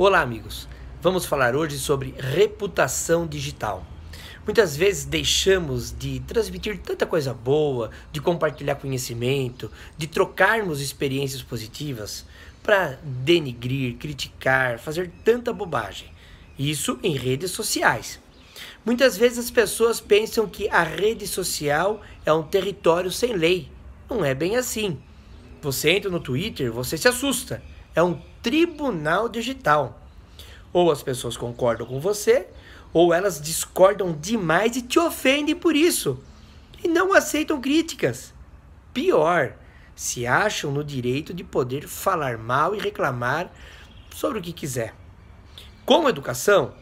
Olá, amigos. Vamos falar hoje sobre reputação digital. Muitas vezes deixamos de transmitir tanta coisa boa, de compartilhar conhecimento, de trocarmos experiências positivas para denigrir, criticar, fazer tanta bobagem. Isso em redes sociais. Muitas vezes as pessoas pensam que a rede social é um território sem lei. Não é bem assim. Você entra no Twitter, você se assusta é um tribunal digital. Ou as pessoas concordam com você, ou elas discordam demais e te ofendem por isso. E não aceitam críticas. Pior, se acham no direito de poder falar mal e reclamar sobre o que quiser. Com educação,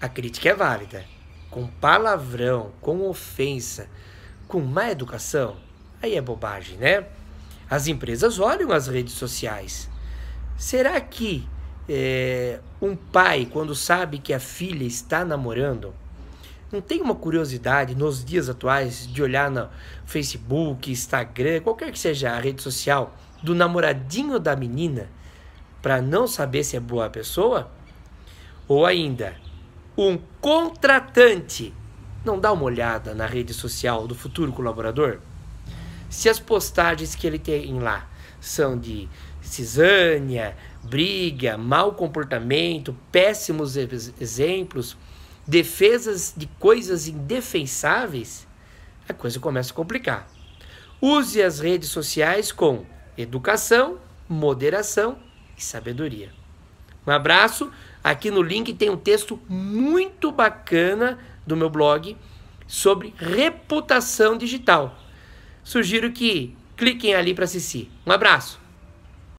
a crítica é válida. Com palavrão, com ofensa, com má educação, aí é bobagem, né? As empresas olham as redes sociais Será que é, um pai, quando sabe que a filha está namorando, não tem uma curiosidade nos dias atuais de olhar no Facebook, Instagram, qualquer que seja a rede social do namoradinho da menina para não saber se é boa pessoa? Ou ainda, um contratante não dá uma olhada na rede social do futuro colaborador? Se as postagens que ele tem lá são de cisânia, briga, mau comportamento, péssimos exemplos, defesas de coisas indefensáveis, a coisa começa a complicar. Use as redes sociais com educação, moderação e sabedoria. Um abraço. Aqui no link tem um texto muito bacana do meu blog sobre reputação digital. Sugiro que cliquem ali para assistir. Um abraço.